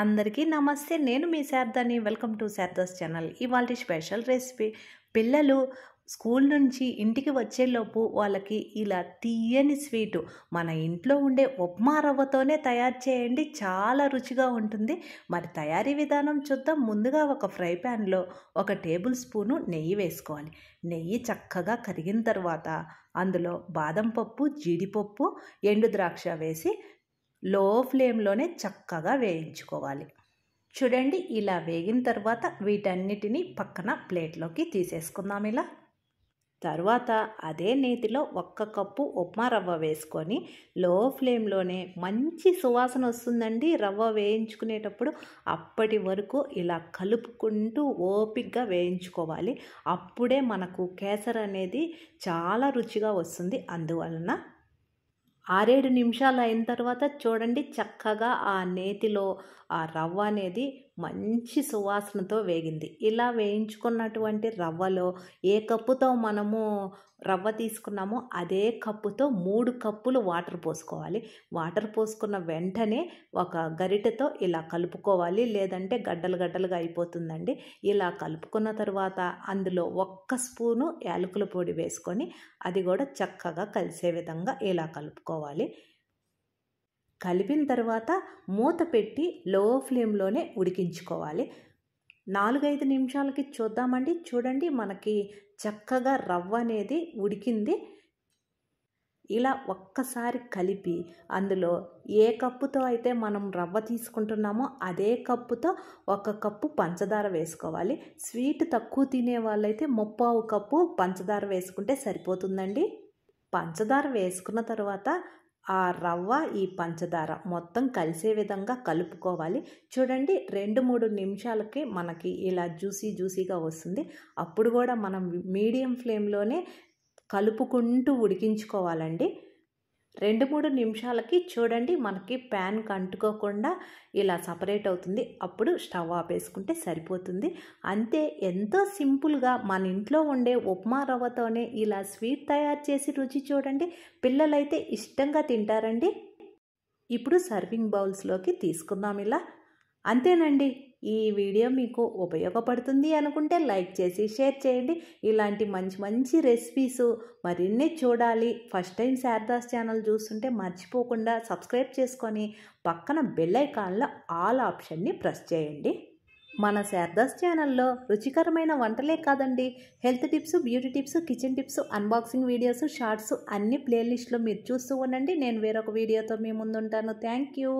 అందరికీ నమస్తే నేను మీ శారదాని వెల్కమ్ టు శారదాస్ ఛానల్ ఇవాళ స్పెషల్ రెసిపీ పిల్లలు స్కూల్ నుంచి ఇంటికి వచ్చేలోపు వాళ్ళకి ఇలా తీయని స్వీటు మన ఇంట్లో ఉండే ఉప్మా రవ్వతోనే తయారు చేయండి చాలా రుచిగా ఉంటుంది మరి తయారీ విధానం చూద్దాం ముందుగా ఒక ఫ్రై ప్యాన్లో ఒక టేబుల్ స్పూను నెయ్యి వేసుకోవాలి నెయ్యి చక్కగా కరిగిన తర్వాత అందులో బాదం పప్పు జీడిపప్పు ఎండు ద్రాక్ష వేసి లో ఫ్లేమ్లోనే చక్కగా వేయించుకోవాలి చూడండి ఇలా వేగిన తర్వాత వీటన్నిటిని పక్కన ప్లేట్లోకి తీసేసుకుందాం ఇలా తర్వాత అదే నేతిలో ఒక్క కప్పు ఉప్మా రవ్వ వేసుకొని లో ఫ్లేమ్లోనే మంచి సువాసన వస్తుందండి రవ్వ వేయించుకునేటప్పుడు అప్పటి వరకు ఇలా కలుపుకుంటూ ఓపిక్గా వేయించుకోవాలి అప్పుడే మనకు కేసర్ అనేది చాలా రుచిగా వస్తుంది అందువలన ఆరేడు నిమిషాలు అయిన తర్వాత చూడండి చక్కగా ఆ నేతిలో ఆ రవ్వ అనేది మంచి సువాసనతో వేగింది ఇలా వేయించుకున్నటువంటి రవ్వలో ఏ కప్పుతో మనము రవ్వ తీసుకున్నామో అదే కప్పుతో మూడు కప్పులు వాటర్ పోసుకోవాలి వాటర్ పోసుకున్న వెంటనే ఒక గరిటెతో ఇలా కలుపుకోవాలి లేదంటే గడ్డలు గడ్డలుగా అయిపోతుందండి ఇలా కలుపుకున్న తర్వాత అందులో ఒక్క స్పూను యాలకుల పొడి వేసుకొని అది కూడా చక్కగా కలిసే విధంగా ఇలా కలుపుకోవాలి కలిపిన తర్వాత మూత పెట్టి లో ఫ్లేమ్లోనే ఉడికించుకోవాలి నాలుగైదు నిమిషాలకి చూద్దామండి చూడండి మనకి చక్కగా రవ్వ అనేది ఉడికింది ఇలా ఒక్కసారి కలిపి అందులో ఏ కప్పుతో అయితే మనం రవ్వ తీసుకుంటున్నామో అదే కప్పుతో ఒక కప్పు పంచదార వేసుకోవాలి స్వీట్ తక్కువ తినే వాళ్ళైతే ముప్పావు కప్పు పంచదార వేసుకుంటే సరిపోతుందండి పంచదార వేసుకున్న తర్వాత ఆ రవ్వ ఈ పంచదార మొత్తం కలిసే విధంగా కలుపుకోవాలి చూడండి రెండు మూడు నిమిషాలకి మనకి ఇలా జ్యూసీ జ్యూసీగా వస్తుంది అప్పుడు కూడా మనం మీడియం ఫ్లేమ్లోనే కలుపుకుంటూ ఉడికించుకోవాలండి రెండు మూడు నిమిషాలకి చూడండి మనకి ప్యాన్ కంటుకోకుండా ఇలా సపరేట్ అవుతుంది అప్పుడు స్టవ్ ఆపేసుకుంటే సరిపోతుంది అంతే ఎంతో సింపుల్గా మన ఇంట్లో ఉండే ఉప్మా రవ్వతోనే ఇలా స్వీట్ తయారు చేసి రుచి చూడండి పిల్లలైతే ఇష్టంగా తింటారండి ఇప్పుడు సర్వింగ్ బౌల్స్లోకి తీసుకుందాం ఇలా అంతేనండి ఈ వీడియో మీకు ఉపయోగపడుతుంది అనుకుంటే లైక్ చేసి షేర్ చేయండి ఇలాంటి మంచి మంచి రెసిపీస్ మరిన్ని చూడాలి ఫస్ట్ టైం శారదాస్ ఛానల్ చూస్తుంటే మర్చిపోకుండా సబ్స్క్రైబ్ చేసుకొని పక్కన బెల్లైకాన్లో ఆల్ ఆప్షన్ని ప్రెస్ చేయండి మన శారదాస్ ఛానల్లో రుచికరమైన వంటలే కాదండి health tips beauty tips kitchen tips unboxing videos shorts అన్ని ప్లేలిస్ట్లో మీరు చూస్తూ ఉండండి నేను వేరొక వీడియోతో మీ ముందుంటాను థ్యాంక్ యూ